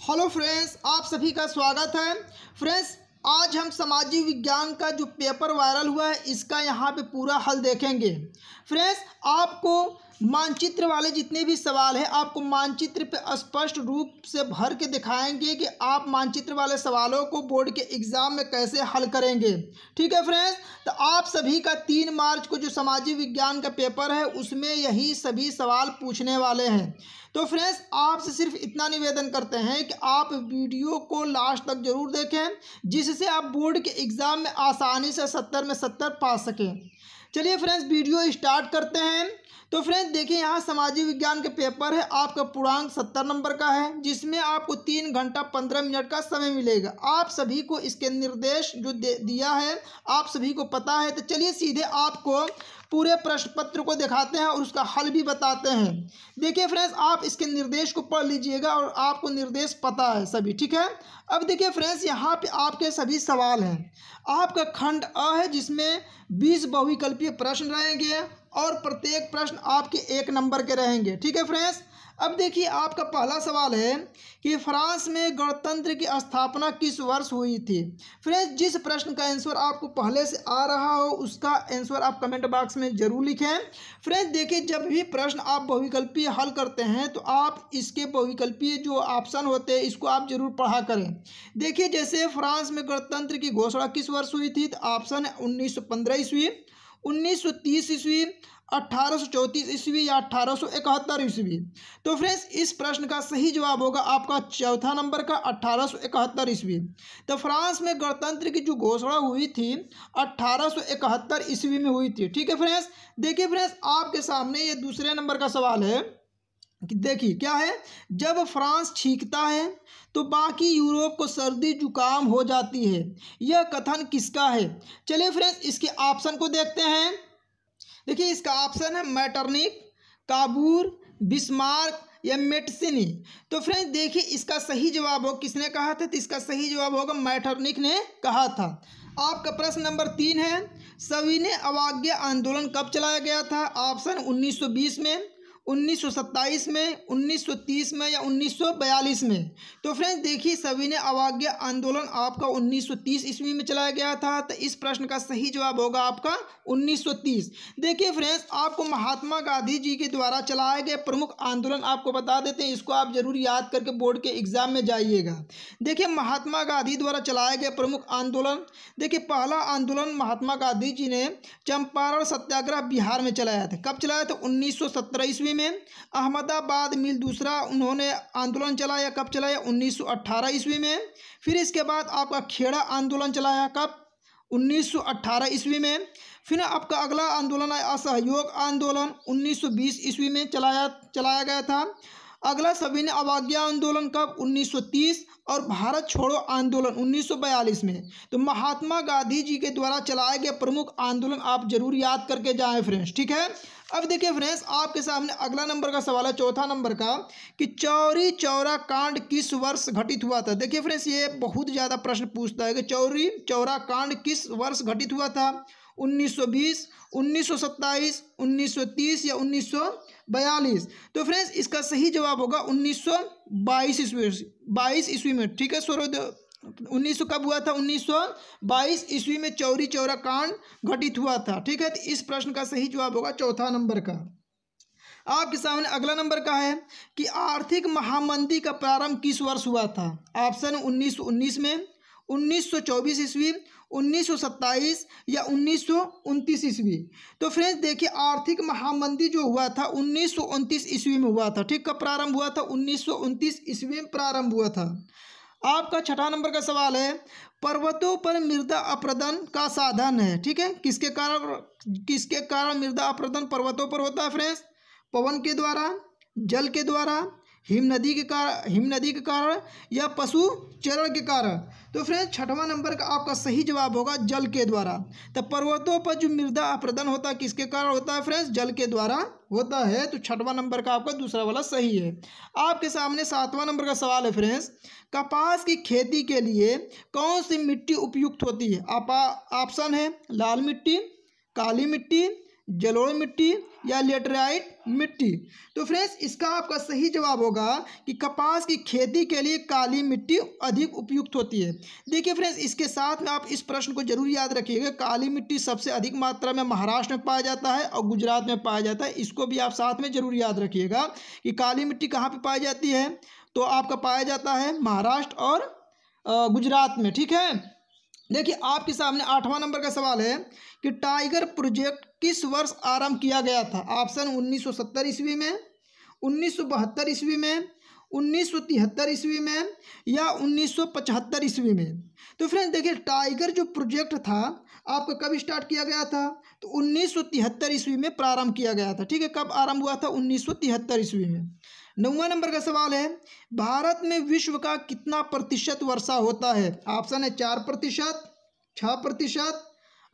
hello friends आप सभी का स्वागत है फ्रेंड्स आज हम सामाजिक विज्ञान का जो पेपर वायरल हुआ है इसका यहाँ पे पूरा हल देखेंगे फ्रेंड्स आपको मानचित्र वाले जितने भी सवाल हैं आपको मानचित्र पे स्पष्ट रूप से भर के दिखाएंगे कि आप मानचित्र वाले सवालों को बोर्ड के एग्ज़ाम में कैसे हल करेंगे ठीक है फ्रेंड्स तो आप सभी का तीन मार्च को जो सामाजिक विज्ञान का पेपर है उसमें यही सभी सवाल पूछने वाले हैं तो फ्रेंड्स आपसे सिर्फ इतना निवेदन करते हैं कि आप वीडियो को लास्ट तक जरूर देखें जिससे आप बोर्ड के एग्ज़ाम में आसानी से सत्तर में सत्तर पा सकें चलिए फ्रेंड्स वीडियो स्टार्ट करते हैं तो फ्रेंड्स देखिए यहाँ सामाजिक विज्ञान के पेपर है आपका पूर्णांक सत्तर नंबर का है जिसमें आपको तीन घंटा पंद्रह मिनट का समय मिलेगा आप सभी को इसके निर्देश जो दिया है आप सभी को पता है तो चलिए सीधे आपको पूरे प्रश्न पत्र को दिखाते हैं और उसका हल भी बताते हैं देखिए फ्रेंड्स आप इसके निर्देश को पढ़ लीजिएगा और आपको निर्देश पता है सभी ठीक है अब देखिए फ्रेंड्स यहाँ पे आपके सभी सवाल हैं आपका खंड अ है जिसमें बीस बहुविकल्पीय प्रश्न रहेंगे और प्रत्येक प्रश्न आपके एक नंबर के रहेंगे ठीक है फ्रेंड्स अब देखिए आपका पहला सवाल है कि फ्रांस में गणतंत्र की स्थापना किस वर्ष हुई थी फ्रेंड्स जिस प्रश्न का आंसर आपको पहले से आ रहा हो उसका आंसर आप कमेंट बॉक्स में जरूर लिखें फ्रेंड्स देखिए जब भी प्रश्न आप बहुविकल्पीय हल करते हैं तो आप इसके बहुविकल्पीय जो ऑप्शन होते हैं इसको आप जरूर पढ़ा करें देखिए जैसे फ्रांस में गणतंत्र की घोषणा किस वर्ष हुई थी तो ऑप्शन है उन्नीस सौ ईस्वी उन्नीस सौ तीस ईस्वी अट्ठारह ईस्वी या 1871 ईस्वी तो फ्रेंड्स इस प्रश्न का सही जवाब होगा आपका चौथा नंबर का अट्ठारह ईस्वी तो फ्रांस में गणतंत्र की जो घोषणा हुई थी अट्ठारह ईस्वी में हुई थी ठीक है फ्रेंड्स देखिए फ्रेंड्स आपके सामने ये दूसरे नंबर का सवाल है कि देखिए क्या है जब फ्रांस छींकता है तो बाकी यूरोप को सर्दी जुकाम हो जाती है यह कथन किसका है चलिए फ्रेंड्स इसके ऑप्शन को देखते हैं देखिए इसका ऑप्शन है मैटरनिक काबूर बिस्मार्क या मेटसिनी तो फ्रेंड्स देखिए इसका सही जवाब हो किसने कहा था तो इसका सही जवाब होगा मैटरनिक ने कहा था आपका प्रश्न नंबर तीन है सविनय अवाज्ञा आंदोलन कब चलाया गया था ऑप्शन 1920 में 1927 में 1930 में या 1942 में तो फ्रेंड्स देखिए सभी ने अवाग्य आंदोलन आपका 1930 ईस्वी में चलाया गया था तो इस प्रश्न का सही जवाब होगा आपका 1930 देखिए फ्रेंड्स आपको महात्मा गांधी जी के द्वारा चलाए गए प्रमुख आंदोलन आपको बता देते हैं इसको आप जरूर याद करके बोर्ड के एग्जाम में जाइएगा देखिए महात्मा गांधी द्वारा चलाए गए प्रमुख आंदोलन देखिए पहला आंदोलन महात्मा गांधी जी ने चंपारण सत्याग्रह बिहार में चलाया था कब चलाया था उन्नीस सौ ईस्वी में अहमदाबाद मिल दूसरा उन्होंने आंदोलन चलाया कब चलाया उन्नीस सौ ईस्वी में फिर इसके बाद आपका खेड़ा आंदोलन चलाया कब अट्ठारह ईस्वी में फिर आपका अगला आंदोलन है असहयोग आंदोलन 1920 ईस्वी में चलाया चलाया गया था अगला सभी ने अवाज्ञा आंदोलन कब 1930 और भारत छोड़ो आंदोलन 1942 में तो महात्मा गांधी जी के द्वारा चलाए गए प्रमुख आंदोलन आप जरूर याद करके जाएं फ्रेंड्स ठीक है अब देखिए फ्रेंड्स आपके सामने अगला नंबर का सवाल है चौथा नंबर का कि चौरी चौरा कांड किस वर्ष घटित हुआ था देखिए फ्रेंड्स ये बहुत ज़्यादा प्रश्न पूछता है कि चौरी चौरा कांड किस वर्ष घटित हुआ था 1920, 1927, 1930 या 1942 तो फ्रेंड्स इसका सही जवाब होगा 1922 ईस्वी बाईस ईस्वी में ठीक है उन्नीस 1900 कब हुआ था 1922 ईस्वी में चौरी चौरा कांड घटित हुआ था ठीक है तो इस प्रश्न का सही जवाब होगा चौथा नंबर का आपके सामने अगला नंबर का है कि आर्थिक महामंदी का प्रारंभ किस वर्ष हुआ था ऑप्शन 1919 में 1924 ईस्वी 1927 या उन्नीस ईस्वी तो फ्रेंड्स देखिए आर्थिक महामंदी जो हुआ था उन्नीस ईस्वी में हुआ था ठीक कब प्रारंभ हुआ था उन्नीस ईस्वी में प्रारंभ हुआ था आपका छठा नंबर का सवाल है पर्वतों पर मृदा अप्रदन का साधन है ठीक है किसके कारण किसके कारण मृदा अप्रदन पर्वतों पर होता है फ्रेंड्स पवन के द्वारा जल के द्वारा हिम नदी के कारण हिम नदी के कारण या पशु चरण के कारण तो फ्रेंड्स छठवां नंबर का आपका सही जवाब होगा जल के द्वारा तो पर्वतों पर जो मृदा अप्रदन होता है किसके कारण होता है फ्रेंड्स जल के द्वारा होता है तो छठवां नंबर का आपका दूसरा वाला सही है आपके सामने सातवां नंबर का सवाल है फ्रेंड्स कपास की खेती के लिए कौन सी मिट्टी उपयुक्त होती है आप ऑप्शन है लाल मिट्टी काली मिट्टी जलोड़ मिट्टी या लेटराइट मिट्टी तो फ्रेंड्स इसका आपका सही जवाब होगा कि कपास की खेती के लिए काली मिट्टी अधिक उपयुक्त होती है देखिए फ्रेंड्स इसके साथ में आप इस प्रश्न को जरूर याद रखिएगा काली मिट्टी सबसे अधिक मात्रा में महाराष्ट्र में पाया जाता है और गुजरात में पाया जाता है इसको भी आप साथ में जरूर याद रखिएगा कि काली मिट्टी कहाँ पर पाई जाती है तो आपका पाया जाता है महाराष्ट्र और गुजरात में ठीक है देखिए आपके सामने आठवां नंबर का सवाल है कि टाइगर प्रोजेक्ट किस वर्ष आरंभ किया गया था ऑप्शन 1970 ईस्वी में 1972 ईस्वी में 1973 ईस्वी में या 1975 ईस्वी में तो फ्रेंड्स देखिए टाइगर जो प्रोजेक्ट था आपका कब स्टार्ट किया गया था तो 1973 ईस्वी में प्रारंभ किया गया था ठीक है कब आरंभ हुआ था 1973 ईस्वी में नौवा नंबर का सवाल है भारत में विश्व का कितना प्रतिशत वर्षा होता है ऑप्शन है चार प्रतिशत छः प्रतिशत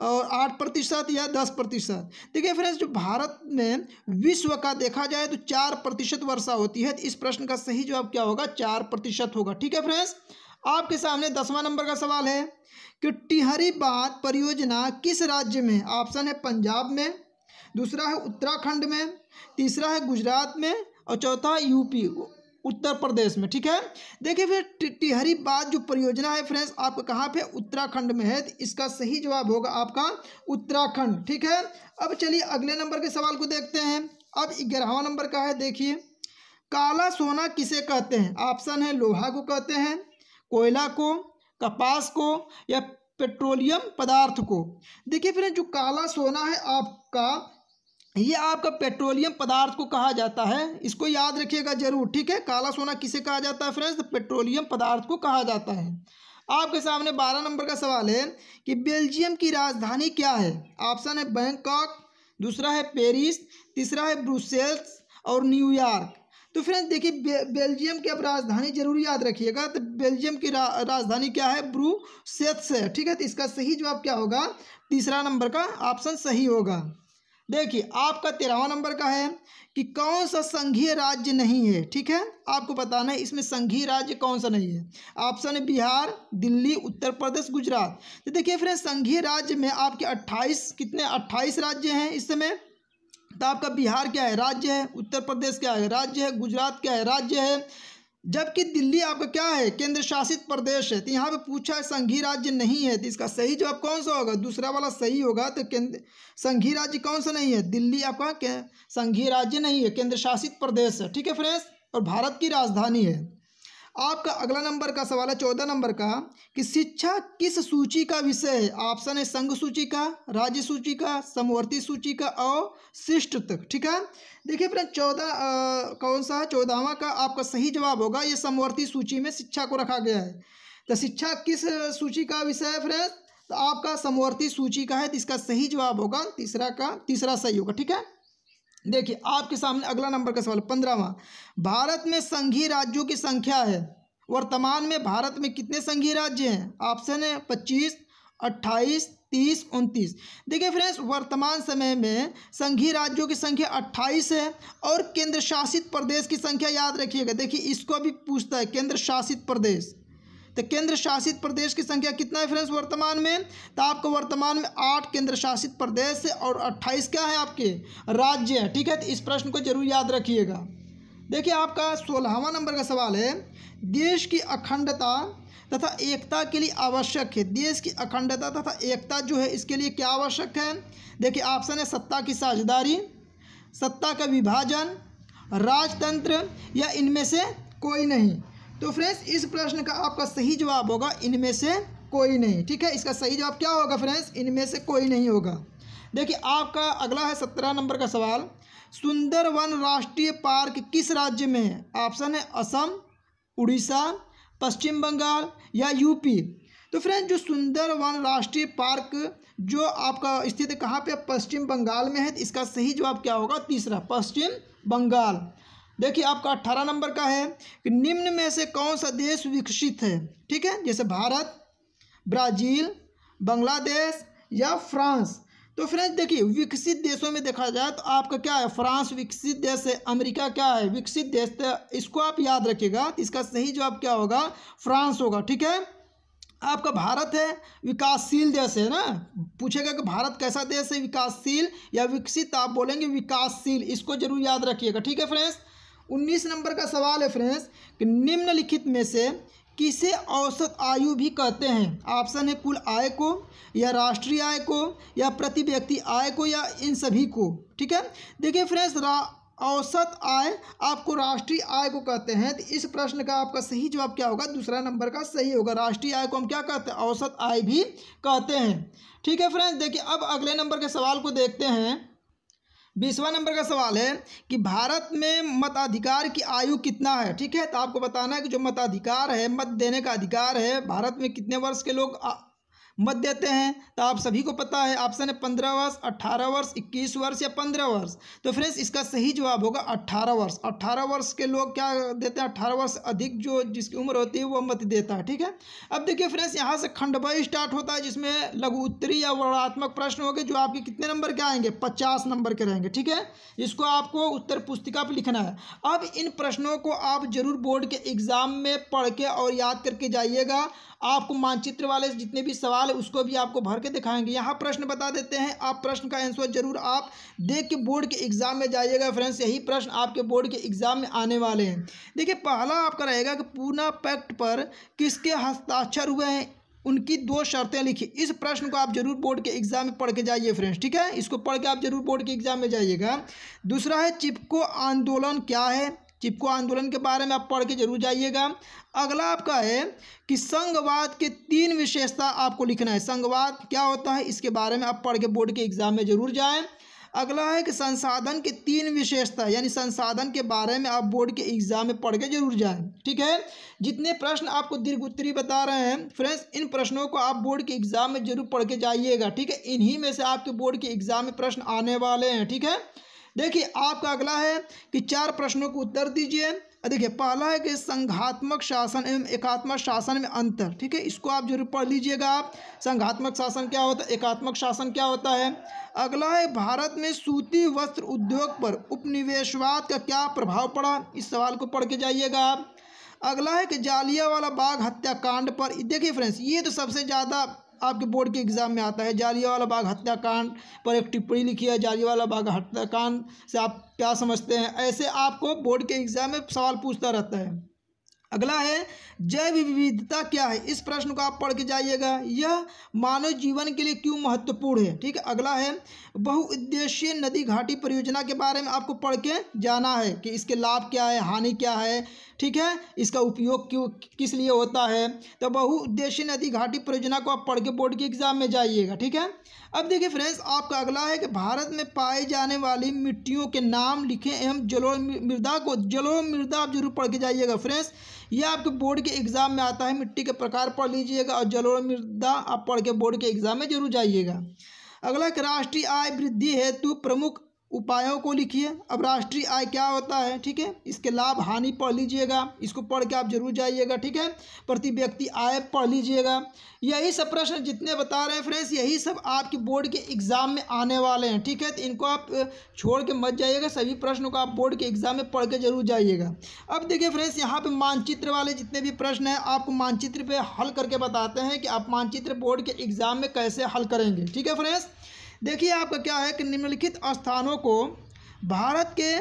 और आठ प्रतिशत या दस प्रतिशत देखिए फ्रेंड्स जो भारत में विश्व का देखा जाए तो चार प्रतिशत वर्षा होती है तो इस प्रश्न का सही जवाब क्या होगा चार प्रतिशत होगा ठीक है फ्रेंड्स आपके सामने दसवां नंबर का सवाल है कि टिहरी बांध परियोजना किस राज्य में ऑप्शन है पंजाब में दूसरा है उत्तराखंड में तीसरा है गुजरात में और चौथा यूपी उत्तर प्रदेश में ठीक है देखिए फिर टिहरी बाद जो परियोजना है फ्रेंड्स आपका कहाँ पे उत्तराखंड में है तो इसका सही जवाब होगा आपका उत्तराखंड ठीक है अब चलिए अगले नंबर के सवाल को देखते हैं अब ग्यारहवा नंबर का है देखिए काला सोना किसे कहते हैं ऑप्शन है लोहा को कहते हैं कोयला को कपास को या पेट्रोलियम पदार्थ को देखिए फिर जो काला सोना है आपका ये आपका पेट्रोलियम पदार्थ को कहा जाता है इसको याद रखिएगा जरूर ठीक है काला सोना किसे कहा जाता है फ्रेंड्स पेट्रोलियम पदार्थ को कहा जाता है आपके सामने बारह नंबर का सवाल है कि बेल्जियम की राजधानी क्या है ऑप्शन है बैंकॉक दूसरा है पेरिस तीसरा है ब्रुसेल्स और न्यूयॉर्क तो फ्रेंड्स देखिए बे, बेल्जियम की अब राजधानी जरूर याद रखिएगा तो बेल्जियम की रा, राजधानी क्या है ब्रूसेल्स है ठीक है तो इसका सही जवाब क्या होगा तीसरा नंबर का ऑप्शन सही होगा देखिए आपका तेरहवा नंबर का है कि कौन सा संघीय राज्य नहीं है ठीक है आपको बताना है इसमें संघीय राज्य कौन सा नहीं है ऑप्शन है बिहार दिल्ली उत्तर प्रदेश गुजरात तो देखिए फ्रेंड संघीय राज्य में आपके अट्ठाईस कितने अट्ठाईस राज्य हैं इस समय तो आपका बिहार क्या है राज्य है उत्तर प्रदेश क्या है राज्य है गुजरात क्या है राज्य है जबकि दिल्ली आपका क्या है केंद्र शासित प्रदेश है तो यहाँ पे पूछा है संघीय राज्य नहीं है तो इसका सही जवाब कौन सा होगा दूसरा वाला सही होगा तो केंद्र संघीय राज्य कौन सा नहीं है दिल्ली आपका संघीय राज्य नहीं है केंद्र शासित प्रदेश है ठीक है फ्रेंड्स और भारत की राजधानी है आपका अगला नंबर का सवाल है चौदह नंबर का कि शिक्षा किस सूची का विषय है ऑप्शन है संघ सूची का राज्य सूची का समवर्ती सूची का और शिष्ट तक ठीक है देखिए फ्रेंड चौदह कौन सा है चौदहवा का आपका सही जवाब होगा ये समवर्ती सूची में शिक्षा को रखा गया है तो शिक्षा किस सूची का विषय है फ्रेंड तो आपका समवर्ती सूची का है तो इसका सही जवाब होगा तीसरा का तीसरा सही होगा ठीक है देखिए आपके सामने अगला नंबर का सवाल पंद्रहवा भारत में संघीय राज्यों की संख्या है वर्तमान में भारत में कितने संघीय राज्य हैं ऑप्शन है पच्चीस अट्ठाईस तीस उनतीस देखिए फ्रेंड्स वर्तमान समय में संघीय राज्यों की संख्या अट्ठाईस है और केंद्र शासित प्रदेश की संख्या याद रखिएगा देखिए इसको भी पूछता है केंद्र शासित प्रदेश तो केंद्र शासित प्रदेश की संख्या कितना है फ्रेंड्स वर्तमान में तो आपको वर्तमान में आठ केंद्र शासित प्रदेश और अट्ठाईस क्या है आपके राज्य हैं ठीक है तो इस प्रश्न को जरूर याद रखिएगा देखिए आपका सोलहवा नंबर का सवाल है देश की अखंडता तथा एकता के लिए आवश्यक है देश की अखंडता तथा एकता जो है इसके लिए क्या आवश्यक है देखिए ऑप्शन है सत्ता की साझेदारी सत्ता का विभाजन राजतंत्र या इनमें से कोई नहीं तो फ्रेंड्स इस प्रश्न का आपका सही जवाब होगा इनमें से कोई नहीं ठीक है इसका सही जवाब क्या होगा फ्रेंड्स इनमें से कोई नहीं होगा देखिए आपका अगला है सत्रह नंबर का सवाल सुंदरवन राष्ट्रीय पार्क किस राज्य में है ऑप्शन है असम उड़ीसा पश्चिम बंगाल या यूपी तो फ्रेंड्स जो सुंदरवन राष्ट्रीय पार्क जो आपका स्थित कहाँ पे पश्चिम बंगाल में है तो इसका सही जवाब क्या होगा तीसरा पश्चिम बंगाल देखिए आपका अट्ठारह नंबर का है कि निम्न में से कौन सा देश विकसित है ठीक है जैसे भारत ब्राज़ील बांग्लादेश या फ्रांस तो फ्रेंड्स देखिए विकसित देशों में देखा जाए तो आपका क्या है फ्रांस विकसित देश है अमेरिका क्या है विकसित देश है इसको आप याद रखिएगा इसका सही जवाब क्या होगा फ्रांस होगा ठीक है आपका भारत है विकासशील देश है ना पूछेगा कि भारत कैसा देश है विकासशील या विकसित आप बोलेंगे विकासशील इसको जरूर याद रखिएगा ठीक है फ्रेंड्स उन्नीस नंबर का सवाल है फ्रेंड्स कि निम्नलिखित में से किसे औसत आयु भी कहते हैं ऑप्शन है कुल आय को या राष्ट्रीय आय को या प्रति व्यक्ति आय को या इन सभी को ठीक है देखिए फ्रेंड्स औसत आय आपको राष्ट्रीय आय को कहते हैं तो इस प्रश्न का आपका सही जवाब क्या होगा दूसरा नंबर का सही होगा राष्ट्रीय आय को हम क्या कहते हैं औसत आय भी कहते हैं ठीक है फ्रेंड्स देखिए अब अगले नंबर के सवाल को देखते हैं बीसवा नंबर का सवाल है कि भारत में मताधिकार की आयु कितना है ठीक है तो आपको बताना है कि जो मताधिकार है मत देने का अधिकार है भारत में कितने वर्ष के लोग मत देते हैं तो आप सभी को पता है ऑप्शन है पंद्रह वर्ष अट्ठारह वर्ष इक्कीस वर्ष या पंद्रह वर्ष तो फ्रेंड्स इसका सही जवाब होगा अट्ठारह वर्ष अट्ठारह वर्ष के लोग क्या देते हैं अट्ठारह वर्ष अधिक जो जिसकी उम्र होती है वो मत देता है ठीक है अब देखिए फ्रेंड्स यहाँ से खंडबय स्टार्ट होता है जिसमें लघु उत्तरी या वर्णात्मक प्रश्न होंगे जो आपके कितने नंबर के आएंगे पचास नंबर के रहेंगे ठीक है इसको आपको उत्तर पुस्तिका पर लिखना है अब इन प्रश्नों को आप जरूर बोर्ड के एग्ज़ाम में पढ़ के और याद करके जाइएगा आपको मानचित्र वाले जितने भी सवाल है उसको भी आपको भर के दिखाएंगे यहाँ प्रश्न बता देते हैं आप प्रश्न का आंसर जरूर आप देख के बोर्ड के एग्ज़ाम में जाइएगा फ्रेंड्स यही प्रश्न आपके बोर्ड के एग्ज़ाम में आने वाले हैं देखिए पहला आपका रहेगा कि पूना पैक्ट पर किसके हस्ताक्षर हुए हैं उनकी दो शर्तें लिखी इस प्रश्न को आप जरूर बोर्ड के एग्जाम में पढ़ के जाइए फ्रेंड्स ठीक है इसको पढ़ के आप जरूर बोर्ड के एग्जाम में जाइएगा दूसरा है चिपको आंदोलन क्या है चिपको आंदोलन के बारे में आप पढ़ के जरूर जाइएगा अगला आपका है कि संघवाद के तीन विशेषता आपको लिखना है संघवाद क्या होता है इसके बारे में आप पढ़ के बोर्ड के एग्जाम में जरूर जाएं अगला है कि संसाधन के तीन विशेषता यानी संसाधन के बारे में आप बोर्ड के एग्जाम में पढ़ के जरूर जाएं ठीक है जितने प्रश्न आपको दीर्घ उत्तरी बता रहे हैं फ्रेंड्स इन प्रश्नों को आप बोर्ड के एग्जाम में जरूर पढ़ के जाइएगा ठीक है इन्हीं में से आपके बोर्ड के एग्जाम में प्रश्न आने वाले हैं ठीक है देखिए आपका अगला है कि चार प्रश्नों को उत्तर दीजिए देखिए पहला है कि संघात्मक शासन एवं एकात्मक शासन में अंतर ठीक है इसको आप जरूर पढ़ लीजिएगा आप संघात्मक शासन क्या होता है एकात्मक शासन क्या होता है अगला है भारत में सूती वस्त्र उद्योग पर उपनिवेशवाद का क्या प्रभाव पड़ा इस सवाल को पढ़ के जाइएगा आप अगला है कि जालिया वाला बाघ हत्याकांड पर देखिए फ्रेंड्स ये तो सबसे ज़्यादा आपके बोर्ड के एग्ज़ाम में आता है जालियावाला बाग हत्याकांड पर एक टिप्पणी लिखी है जालियावाला बाग हत्याकांड से आप क्या समझते हैं ऐसे आपको बोर्ड के एग्ज़ाम में सवाल पूछता रहता है अगला है जैव विविधता क्या है इस प्रश्न को आप पढ़ के जाइएगा यह मानव जीवन के लिए क्यों महत्वपूर्ण है ठीक है अगला है बहुउद्देशीय नदी घाटी परियोजना के बारे में आपको पढ़ के जाना है कि इसके लाभ क्या है हानि क्या है ठीक है इसका उपयोग क्यों किस लिए होता है तो बहुउद्देशीय नदी घाटी परियोजना को आप पढ़ के बोर्ड के एग्जाम में जाइएगा ठीक है अब देखिए फ्रेंड्स आपका अगला है कि भारत में पाए जाने वाली मिट्टियों के नाम लिखें एवं जलो मृदा को जलो मृदा आप जरूर पढ़ के जाइएगा फ्रेंड्स ये आपके बोर्ड के एग्जाम में आता है मिट्टी के प्रकार पढ़ लीजिएगा और जलो मृदा आप पढ़ के बोर्ड के एग्जाम में जरूर जाइएगा अगला राष्ट्रीय आय वृद्धि हेतु प्रमुख उपायों को लिखिए अब राष्ट्रीय आय क्या होता है ठीक है इसके लाभ हानि पढ़ लीजिएगा इसको पढ़ के आप जरूर जाइएगा ठीक है प्रति व्यक्ति आय पढ़ लीजिएगा यही सब प्रश्न जितने बता रहे हैं फ्रेंड्स यही सब आपके बोर्ड के एग्ज़ाम में आने वाले हैं ठीक है तो इनको आप छोड़ के मत जाइएगा सभी प्रश्नों को आप बोर्ड के एग्ज़ाम में पढ़ के जरूर जाइएगा अब देखिए फ्रेंड्स यहाँ पर मानचित्र वाले जितने भी प्रश्न हैं आपको मानचित्र पर हल करके बताते हैं कि आप मानचित्र बोर्ड के एग्ज़ाम में कैसे हल करेंगे ठीक है फ्रेंड्स देखिए आपका क्या है कि निम्नलिखित स्थानों को भारत के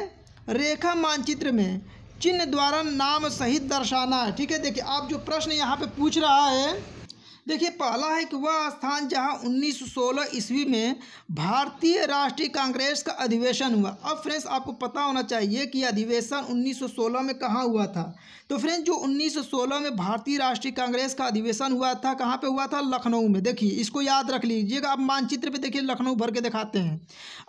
रेखा मानचित्र में चिन्ह द्वारा नाम सहित दर्शाना है ठीक है देखिए आप जो प्रश्न यहाँ पे पूछ रहा है देखिए पहला है कि वह स्थान जहां 1916 ईस्वी में भारतीय राष्ट्रीय कांग्रेस का अधिवेशन हुआ अब फ्रेंड्स आपको पता होना चाहिए कि अधिवेशन 1916 में कहाँ हुआ था तो फ्रेंड्स जो 1916 में भारतीय राष्ट्रीय कांग्रेस का अधिवेशन हुआ था कहाँ पे हुआ था लखनऊ में देखिए इसको याद रख लीजिएगा आप मानचित्र पर देखिए लखनऊ भर के दिखाते हैं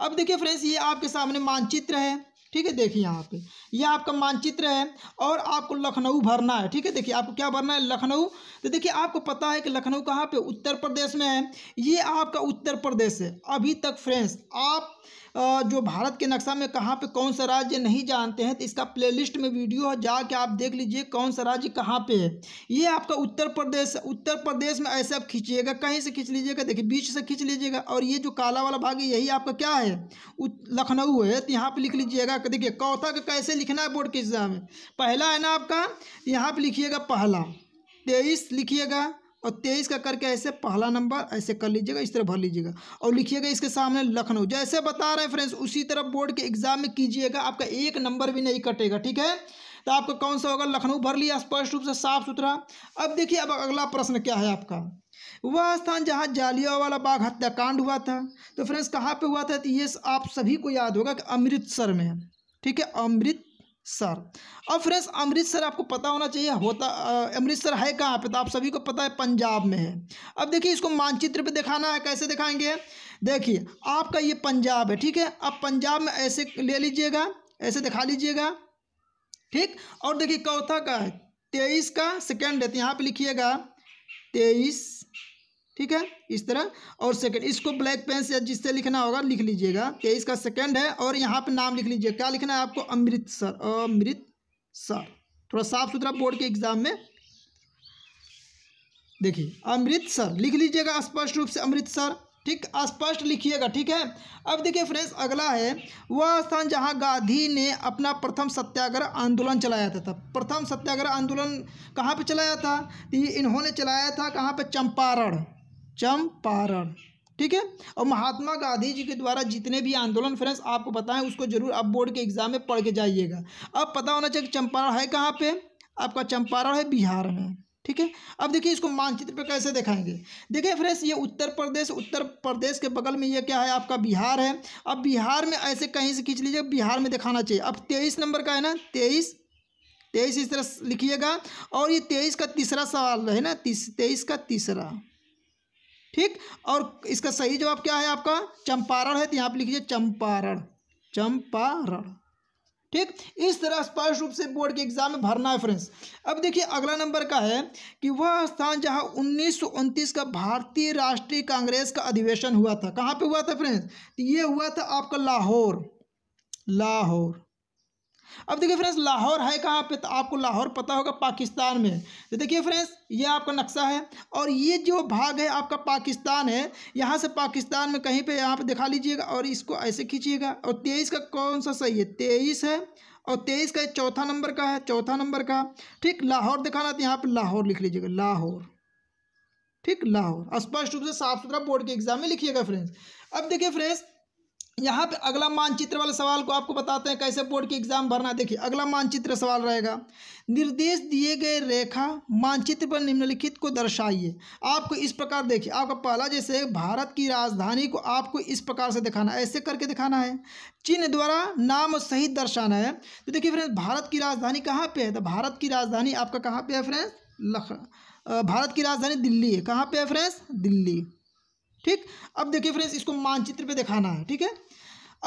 अब देखिए फ्रेंड्स ये आपके सामने मानचित्र है ठीक है देखिए यहाँ पे ये आपका मानचित्र है और आपको लखनऊ भरना है ठीक है देखिए आपको क्या भरना है लखनऊ तो देखिए आपको पता है कि लखनऊ कहाँ पे उत्तर प्रदेश में है ये आपका उत्तर प्रदेश है अभी तक फ्रेंड्स आप जो भारत के नक्शा में कहाँ पे कौन सा राज्य नहीं जानते हैं तो इसका प्लेलिस्ट में वीडियो है जाके आप देख लीजिए कौन सा राज्य कहाँ पे है ये आपका उत्तर प्रदेश उत्तर प्रदेश में ऐसे आप खींचिएगा कहीं से खींच लीजिएगा देखिए बीच से खींच लीजिएगा और ये जो काला वाला भाग है यही आपका क्या है लखनऊ है तो यहाँ पर लिख लीजिएगा देखिए कौथक का कैसे लिखना है बोर्ड के एग्जाम में पहला है ना आपका यहाँ पर लिखिएगा पहला तेईस लिखिएगा और तेईस का करके ऐसे पहला नंबर ऐसे कर लीजिएगा इस तरह भर लीजिएगा और लिखिएगा इसके सामने लखनऊ जैसे बता रहे हैं फ्रेंड्स उसी तरह बोर्ड के एग्जाम में कीजिएगा आपका एक नंबर भी नहीं कटेगा ठीक है तो आपका कौन सा होगा लखनऊ भर लिया स्पष्ट रूप से साफ सुथरा अब देखिए अब अगला प्रश्न क्या है आपका वह स्थान जहाँ जालिया वाला बाघ हत्याकांड हुआ था तो फ्रेंड्स कहाँ पे हुआ था तो ये आप सभी को याद होगा कि अमृतसर में ठीक है अमृत सर अब फ्रेंड्स अमृतसर आपको पता होना चाहिए होता अमृतसर है कहाँ पे तो आप सभी को पता है पंजाब में है अब देखिए इसको मानचित्र पे दिखाना है कैसे दिखाएंगे देखिए आपका ये पंजाब है ठीक है अब पंजाब में ऐसे ले लीजिएगा ऐसे दिखा लीजिएगा ठीक और देखिए चौथा का है तेईस का सेकेंड है तो यहाँ पर लिखिएगा तेईस ठीक है इस तरह और सेकंड इसको ब्लैक पेन से जिससे लिखना होगा लिख लीजिएगा तेईस का सेकंड है और यहाँ पे नाम लिख लीजिए क्या लिखना है आपको अमृत सर अमृत सर थोड़ा साफ सुथरा बोर्ड के एग्जाम में देखिए अमृत सर लिख लीजिएगा स्पष्ट रूप से अमृत सर ठीक स्पष्ट लिखिएगा ठीक है अब देखिए फ्रेंड्स अगला है वह स्थान जहां गांधी ने अपना प्रथम सत्याग्रह आंदोलन चलाया था प्रथम सत्याग्रह आंदोलन कहाँ पे चलाया था इन्होंने चलाया था कहाँ पे चंपारण चंपारण ठीक है और महात्मा गांधी जी के द्वारा जितने भी आंदोलन फ्रेंड्स आपको बताएं उसको जरूर आप बोर्ड के एग्जाम में पढ़ के जाइएगा अब पता होना चाहिए कि चंपारण है कहाँ पे आपका चंपारण है बिहार में ठीक है अब देखिए इसको मानचित्र पे कैसे दिखाएंगे देखिए फ्रेंड्स ये उत्तर प्रदेश उत्तर प्रदेश के बगल में ये क्या है आपका बिहार है अब बिहार में ऐसे कहीं से खींच लीजिए बिहार में दिखाना चाहिए अब तेईस नंबर का है ना तेईस तेईस इस तरह लिखिएगा और ये तेईस का तीसरा सवाल है ना तेईस का तीसरा ठीक और इसका सही जवाब क्या है आपका चंपारण है तो यहाँ पर लिखिए चंपारण चंपारण ठीक इस तरह स्पष्ट रूप से बोर्ड के एग्जाम में भरना है फ्रेंड्स अब देखिए अगला नंबर का है कि वह स्थान जहां उन्नीस का भारतीय राष्ट्रीय कांग्रेस का अधिवेशन हुआ था कहाँ पे हुआ था फ्रेंड्स तो ये हुआ था आपका लाहौर लाहौर अब देखिए फ्रेंड्स लाहौर है कहाँ पे तो आपको लाहौर पता होगा पाकिस्तान में तो देखिए फ्रेंड्स ये आपका नक्शा है और ये जो भाग है आपका पाकिस्तान है यहाँ से पाकिस्तान में कहीं पे यहाँ पे दिखा लीजिएगा और इसको ऐसे खींचिएगा और तेईस का कौन सा सही है तेईस है और तेईस का चौथा नंबर का है चौथा नंबर का ठीक लाहौर दिखाना तो यहाँ पर लाहौर लिख लीजिएगा लाहौर ठीक लाहौर स्पष्ट रूप से साफ सुथरा बोर्ड के एग्जाम में लिखिएगा फ्रेंड्स अब देखिए फ्रेंड्स यहाँ पे अगला मानचित्र वाले सवाल को आपको बताते हैं कैसे बोर्ड के एग्जाम भरना देखिए अगला मानचित्र सवाल रहेगा निर्देश दिए गए रेखा मानचित्र पर निम्नलिखित को दर्शाइए आपको इस प्रकार देखिए आपका पहला जैसे भारत की राजधानी को आपको इस प्रकार से दिखाना है ऐसे करके दिखाना है चिन्ह द्वारा नाम सहित दर्शाना है तो देखिए फ्रेंड्स भारत की राजधानी कहाँ पर है तो भारत की राजधानी आपका कहाँ पे है फ्रेंड्स लख भारत की राजधानी दिल्ली है कहाँ पे है फ्रेंड्स दिल्ली ठीक अब देखिए फ्रेंड्स इसको मानचित्र पे दिखाना है ठीक है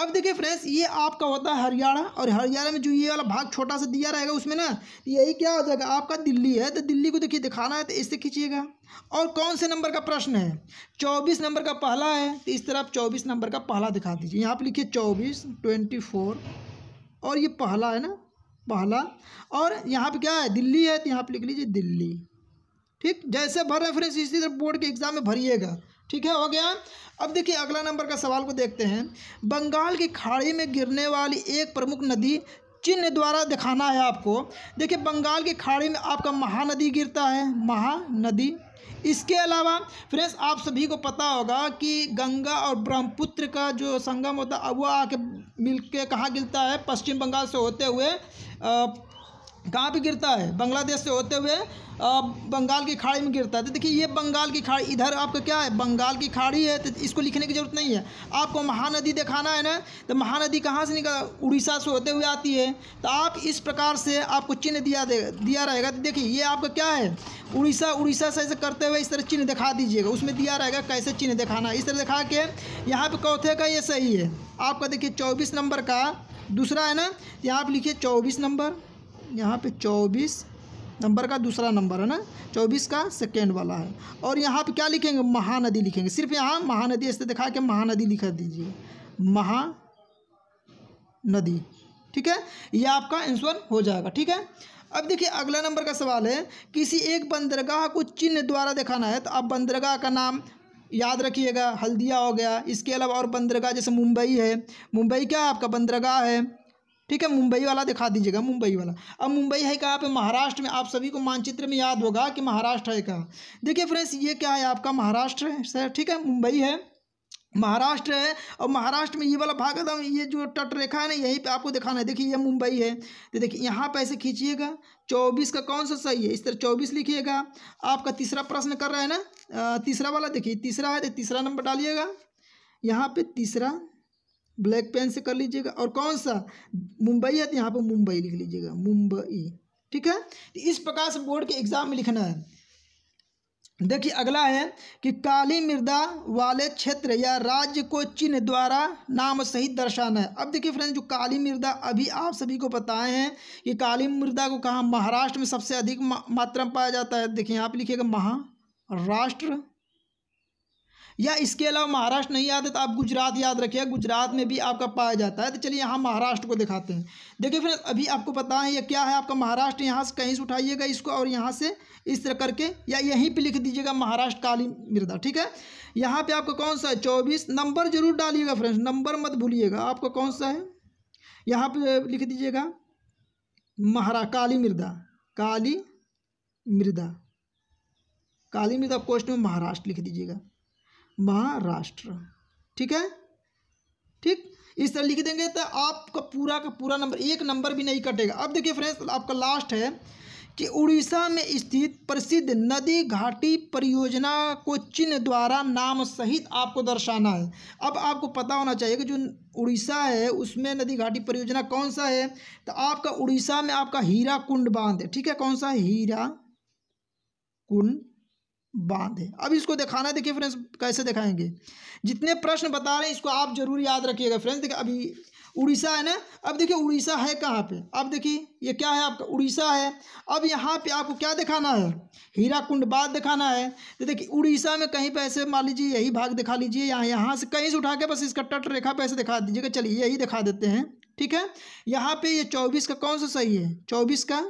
अब देखिए फ्रेंड्स ये आपका होता है हरियाणा और हरियाणा में जो ये वाला भाग छोटा सा दिया रहेगा उसमें ना यही क्या हो जाएगा आपका दिल्ली है तो दिल्ली को देखिए दिखाना है तो इससे खींचिएगा और कौन से नंबर का प्रश्न है चौबीस नंबर का पहला है तो इस तरह आप चौबीस नंबर का पहला दिखा दीजिए यहाँ पर लिखिए चौबीस ट्वेंटी फोर और ये पहला है ना पहला और यहाँ पर क्या है दिल्ली है तो यहाँ पर लिख लीजिए दिल्ली ठीक जैसे भर रहे फ्रेंड्स इसी तरह बोर्ड के एग्ज़ाम में भरिएगा ठीक है हो गया अब देखिए अगला नंबर का सवाल को देखते हैं बंगाल की खाड़ी में गिरने वाली एक प्रमुख नदी चिन्ह द्वारा दिखाना है आपको देखिए बंगाल की खाड़ी में आपका महानदी गिरता है महानदी इसके अलावा फ्रेंड्स आप सभी को पता होगा कि गंगा और ब्रह्मपुत्र का जो संगम होता है वह आके मिल के कहाँ गिरता है पश्चिम बंगाल से होते हुए कहाँ पे गिरता है बांग्लादेश से होते हुए बंगाल की खाड़ी में गिरता है तो देखिए ये बंगाल की खाड़ी इधर आपका क्या है बंगाल की खाड़ी है तो इसको लिखने की ज़रूरत नहीं है आपको महानदी दिखाना है ना तो महानदी कहाँ से निकल उड़ीसा से होते हुए आती है तो आप इस प्रकार से आपको चिन्ह दिया दे दिया रहेगा तो देखिए ये आपका क्या है उड़ीसा उड़ीसा से ऐसे करते हुए इस तरह चिन्ह दिखा दीजिएगा उसमें दिया रहेगा कैसे चिन्ह दिखाना है इस तरह दिखा के यहाँ पर कौथे का ये सही है आपका देखिए चौबीस नंबर का दूसरा है ना यहाँ पर लिखिए चौबीस नंबर यहाँ पे चौबीस नंबर का दूसरा नंबर है ना चौबीस का सेकेंड वाला है और यहाँ पे क्या लिखेंगे महानदी लिखेंगे सिर्फ यहाँ महानदी ऐसे दिखा के महानदी लिख दीजिए महानदी ठीक है ये आपका आंसर हो जाएगा ठीक है अब देखिए अगला नंबर का सवाल है किसी एक बंदरगाह को चिन्ह द्वारा दिखाना है तो आप बंदरगाह का नाम याद रखिएगा हल्दिया हो गया इसके अलावा और बंदरगाह जैसे मुंबई है मुंबई क्या आपका बंदरगाह है ठीक है मुंबई वाला दिखा दीजिएगा मुंबई वाला अब मुंबई है कहाँ पे महाराष्ट्र में आप सभी को मानचित्र में याद होगा कि महाराष्ट्र है कहाँ देखिए फ्रेंड्स ये क्या है आपका महाराष्ट्र है सर ठीक है मुंबई है महाराष्ट्र है और महाराष्ट्र में ये वाला भाग एकदम तो ये जो तट रेखा है ना यहीं पे आपको दिखाना है देखिए ये मुंबई है तो देखिए यहाँ पे ऐसे खींचिएगा चौबीस का कौन सा सही है इस तरह चौबीस लिखिएगा आपका तीसरा प्रश्न कर रहा है ना तीसरा वाला देखिए तीसरा है तो तीसरा नंबर डालिएगा यहाँ पे तीसरा ब्लैक पेन से कर लीजिएगा और कौन सा मुंबई है तो यहाँ पर मुंबई लिख लीजिएगा मुंबई ठीक है तो इस प्रकार से बोर्ड के एग्जाम में लिखना है देखिए अगला है कि काली मृदा वाले क्षेत्र या राज्य को चिन्ह द्वारा नाम सहित दर्शाना है अब देखिए फ्रेंड जो काली मृदा अभी आप सभी को बताए हैं कि काली मृदा को कहा महाराष्ट्र में सबसे अधिक मात्रा में पाया जाता है देखिए आप लिखिएगा महाराष्ट्र या इसके अलावा महाराष्ट्र नहीं आता तो आप गुजरात याद रखिए गुजरात में भी आपका पाया जाता है तो चलिए यहाँ महाराष्ट्र को दिखाते हैं देखिए फिर अभी आपको पता है ये क्या है आपका महाराष्ट्र यहाँ से कहीं से उठाइएगा इसको और यहाँ से इस तरह करके या यहीं पर लिख दीजिएगा महाराष्ट्र काली मृदा ठीक है यहाँ पर आपका कौन सा है चौबीस नंबर जरूर डालिएगा फ्रेंड्स नंबर मत भूलिएगा आपका कौन सा है यहाँ पर लिख दीजिएगा महारा काली मृदा काली मृदा काली मृदा क्वेश्चन में महाराष्ट्र लिख दीजिएगा महाराष्ट्र ठीक है ठीक इस तरह लिख देंगे तो आपका पूरा का पूरा नंबर एक नंबर भी नहीं कटेगा अब देखिए फ्रेंड्स आपका लास्ट है कि उड़ीसा में स्थित प्रसिद्ध नदी घाटी परियोजना को चिन्ह द्वारा नाम सहित आपको दर्शाना है अब आपको पता होना चाहिए कि जो उड़ीसा है उसमें नदी घाटी परियोजना कौन सा है तो आपका उड़ीसा में आपका हीरा कुंड बांध है ठीक है कौन सा हीरा कुंड बांध है अब इसको दिखाना है देखिए फ्रेंड्स कैसे दिखाएंगे जितने प्रश्न बता रहे हैं इसको आप जरूर याद रखिएगा फ्रेंड्स देखिए अभी उड़ीसा है ना अब देखिए उड़ीसा है कहाँ पे अब देखिए ये क्या है आपका उड़ीसा है अब यहाँ पे आपको क्या दिखाना है हीरा कुंड बाग दिखाना है तो देखिए उड़ीसा में कहीं पे ऐसे मान लीजिए यही भाग दिखा लीजिए यहाँ यहाँ से कहीं से उठा के बस इसका तट रेखा पे ऐसे दिखा दीजिएगा चलिए यही दिखा देते हैं ठीक है यहाँ पे ये चौबीस का कौन सा सही है चौबीस का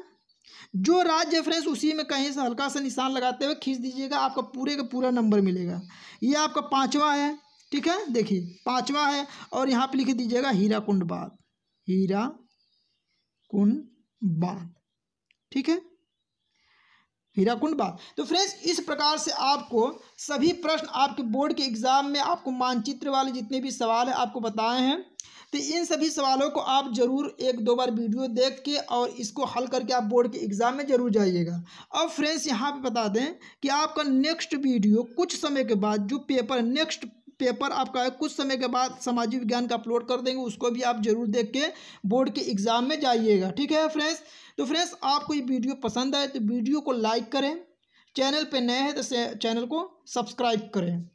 जो राज्य रेफरेंस उसी में कहीं से हल्का सा निशान लगाते हुए खींच दीजिएगा आपका पूरे का पूरा नंबर मिलेगा ये आपका पाँचवा है ठीक है देखिए पाँचवा है और यहाँ पर लिख दीजिएगा हीरा कुंड बाग हीरा कुंड बाग ठीक है हीराकुंड बाग तो फ्रेंड्स इस प्रकार से आपको सभी प्रश्न आपके बोर्ड के एग्जाम में आपको मानचित्र वाले जितने भी सवाल है आपको बताए हैं तो इन सभी सवालों को आप ज़रूर एक दो बार वीडियो देख के और इसको हल करके आप बोर्ड के एग्ज़ाम में ज़रूर जाइएगा अब फ्रेंड्स यहाँ पे बता दें कि आपका नेक्स्ट वीडियो कुछ समय के बाद जो पेपर नेक्स्ट पेपर आपका है कुछ समय के बाद सामाजिक विज्ञान का अपलोड कर देंगे उसको भी आप जरूर देख के बोर्ड के एग्ज़ाम में जाइएगा ठीक है फ्रेंड्स तो फ्रेंड्स आपको ये वीडियो पसंद आए तो वीडियो को लाइक करें चैनल पर नए हैं तो चैनल को सब्सक्राइब करें